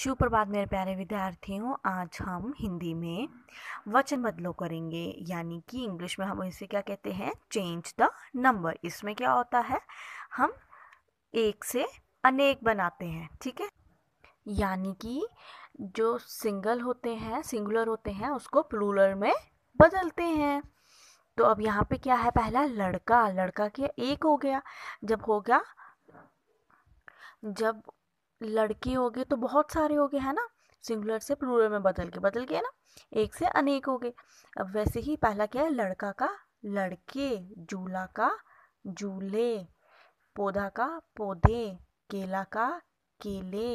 सुप्रभात मेरे प्यारे विद्यार्थियों आज हम हिंदी में वचन बदलो करेंगे यानी कि इंग्लिश में हम इसे क्या कहते हैं चेंज द नंबर इसमें क्या होता है हम एक से अनेक बनाते हैं ठीक है यानी कि जो सिंगल होते हैं सिंगुलर होते हैं उसको प्लूलर में बदलते हैं तो अब यहाँ पे क्या है पहला लड़का लड़का क्या एक हो गया जब हो गया जब लड़की गए तो बहुत सारे हो गए है ना सिंगुलर से प्लूरल में बदल के बदल गए ना एक से अनेक हो गए अब वैसे ही पहला क्या है लड़का का लड़के झूला का झूले पौधा का पौधे केला का केले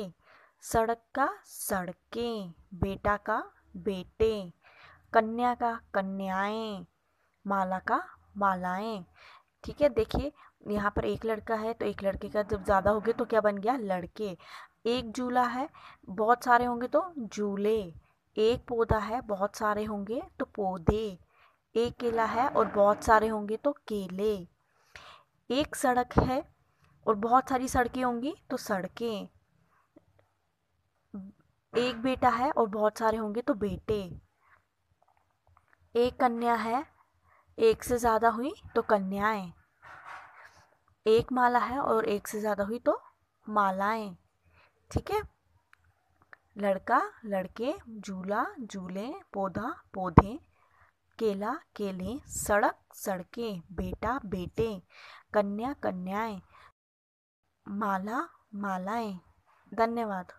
सड़क का सड़कें बेटा का बेटे कन्या का कन्याएं माला का मालाएं ठीक है देखिए यहाँ पर एक लड़का है तो एक लड़के का जब ज़्यादा हो गया तो क्या बन गया लड़के एक झूला है बहुत सारे होंगे तो झूले एक पौधा है बहुत सारे होंगे तो पौधे एक केला है और बहुत सारे होंगे तो केले एक सड़क है और बहुत सारी सड़कें होंगी तो सड़कें एक बेटा है और बहुत सारे होंगे तो बेटे एक कन्या है एक से ज़्यादा हुई तो कन्याएं एक माला है और एक से ज़्यादा हुई तो मालाएं ठीक है लड़का लड़के झूला झूले पौधा पौधे केला केले सड़क सड़के बेटा बेटे कन्या कन्याएं माला मालाएं धन्यवाद